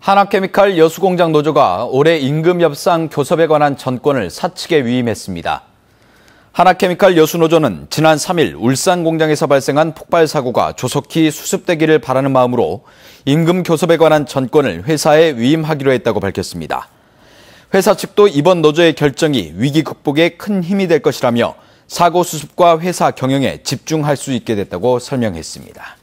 하나케미칼 여수공장 노조가 올해 임금 협상 교섭에 관한 전권을 사측에 위임했습니다. 하나케미칼 여수노조는 지난 3일 울산 공장에서 발생한 폭발 사고가 조속히 수습되기를 바라는 마음으로 임금 교섭에 관한 전권을 회사에 위임하기로 했다고 밝혔습니다. 회사 측도 이번 노조의 결정이 위기 극복에 큰 힘이 될 것이라며 사고 수습과 회사 경영에 집중할 수 있게 됐다고 설명했습니다.